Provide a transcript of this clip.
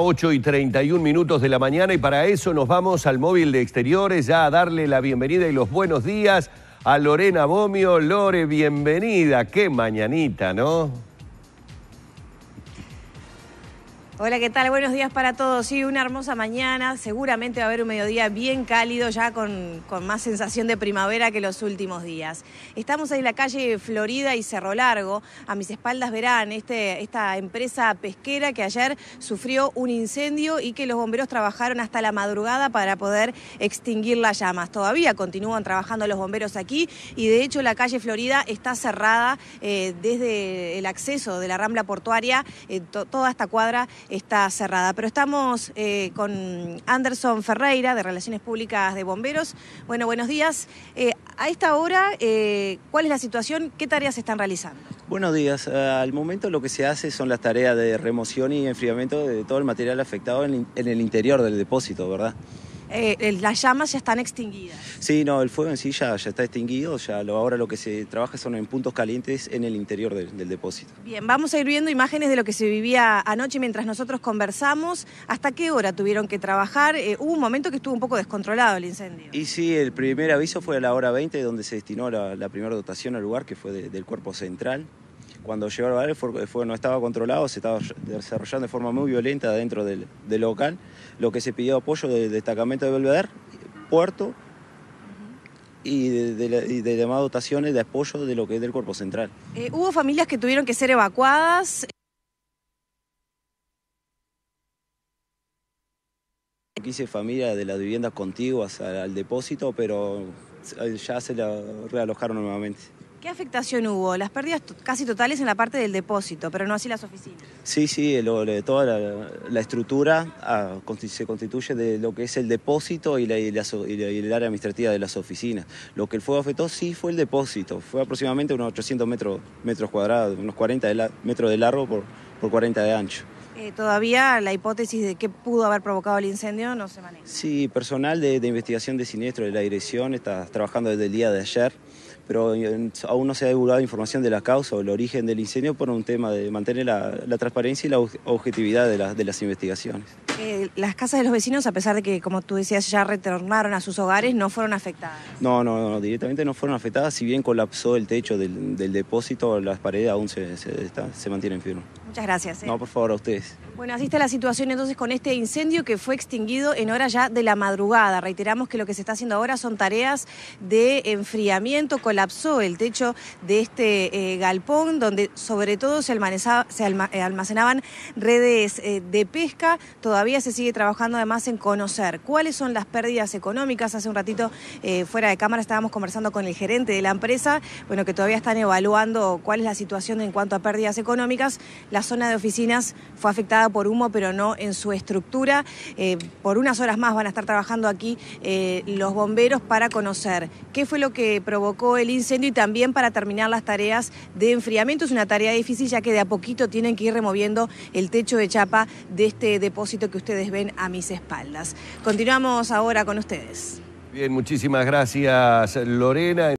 8 y 31 minutos de la mañana y para eso nos vamos al móvil de exteriores ya a darle la bienvenida y los buenos días a Lorena Bomio. Lore, bienvenida. Qué mañanita, ¿no? Hola, ¿qué tal? Buenos días para todos. Sí, una hermosa mañana. Seguramente va a haber un mediodía bien cálido, ya con, más sensación de primavera que los últimos días. Estamos ahí en la calle Florida y Cerro Largo. A mis espaldas verán este, esta empresa pesquera que ayer sufrió un incendio y que los bomberos trabajaron hasta la madrugada para poder extinguir las llamas. Todavía continúan trabajando los bomberos aquí y de hecho la calle Florida está cerrada eh, desde el acceso de la Rambla Portuaria, eh, toda esta cuadra está cerrada. Pero estamos eh, con Anderson Ferreira, de Relaciones Públicas de Bomberos. Bueno, buenos días. Eh, a esta hora, eh, ¿cuál es la situación? ¿Qué tareas se están realizando? Buenos días. Ah, al momento lo que se hace son las tareas de remoción y enfriamiento de todo el material afectado en el interior del depósito, ¿verdad? Eh, las llamas ya están extinguidas. Sí, no, el fuego en sí ya, ya está extinguido, ya ahora lo que se trabaja son en puntos calientes en el interior del, depósito. Bien, vamos a ir viendo imágenes de lo que se vivía anoche mientras nosotros conversamos. ¿Hasta qué hora tuvieron que trabajar? Eh, hubo un momento que estuvo un poco descontrolado el incendio. Y sí, el primer aviso fue a la hora 20, donde se destinó la, primera dotación al lugar, que fue del cuerpo central. Cuando llegó al el no estaba controlado, se estaba desarrollando de forma muy violenta dentro del, local, lo que se pidió apoyo del destacamento de Belvedere, Puerto y de, demás dotaciones de apoyo de lo que es del Cuerpo Central. Eh, ¿Hubo familias que tuvieron que ser evacuadas? Quise familia de las viviendas contiguas al, al depósito, pero ya se la realojaron nuevamente. ¿Qué afectación hubo? Las pérdidas casi totales en la parte del depósito, pero no así las oficinas. Sí, sí, eh, toda la, estructura ah, se constituye de lo que es el depósito y, el área administrativa de las oficinas. Lo que el fuego afectó sí fue el depósito, fue aproximadamente unos 800 metros, cuadrados, unos 40 metros de largo por, 40 de ancho. Eh, todavía la hipótesis de qué pudo haber provocado el incendio no se maneja. Sí, personal de, de investigación de siniestro de la dirección está trabajando desde el día de ayer pero eh, aún no se ha divulgado información de la causa o el origen del incendio por un tema de mantener la, transparencia y la objetividad de, las investigaciones. Eh, las casas de los vecinos, a pesar de que, como tú decías, ya retornaron a sus hogares, no fueron afectadas. No, no, no directamente no fueron afectadas, si bien colapsó el techo del, depósito, las paredes aún se, se mantienen firmes. Muchas gracias. Eh. No, por favor, a ustedes. Bueno, así está la situación entonces con este incendio que fue extinguido en hora ya de la madrugada. Reiteramos que lo que se está haciendo ahora son tareas de enfriamiento. Colapsó el techo de este eh, galpón donde sobre todo se, eh, almacenaban redes de pesca. Todavía se sigue trabajando además en conocer cuáles son las pérdidas económicas. Hace un ratito fuera de cámara estábamos conversando con el gerente de la empresa, bueno, que todavía están evaluando cuál es la situación en cuanto a pérdidas económicas. La zona de oficinas fue afectada por humo, pero no en su estructura. Eh, por unas horas más van a estar trabajando aquí eh, los bomberos para conocer qué fue lo que provocó el incendio y también para terminar las tareas de enfriamiento. Es una tarea difícil ya que de a poquito tienen que ir removiendo el techo de chapa de este depósito que ustedes ven a mis espaldas. Continuamos ahora con ustedes. Bien, muchísimas gracias Lorena.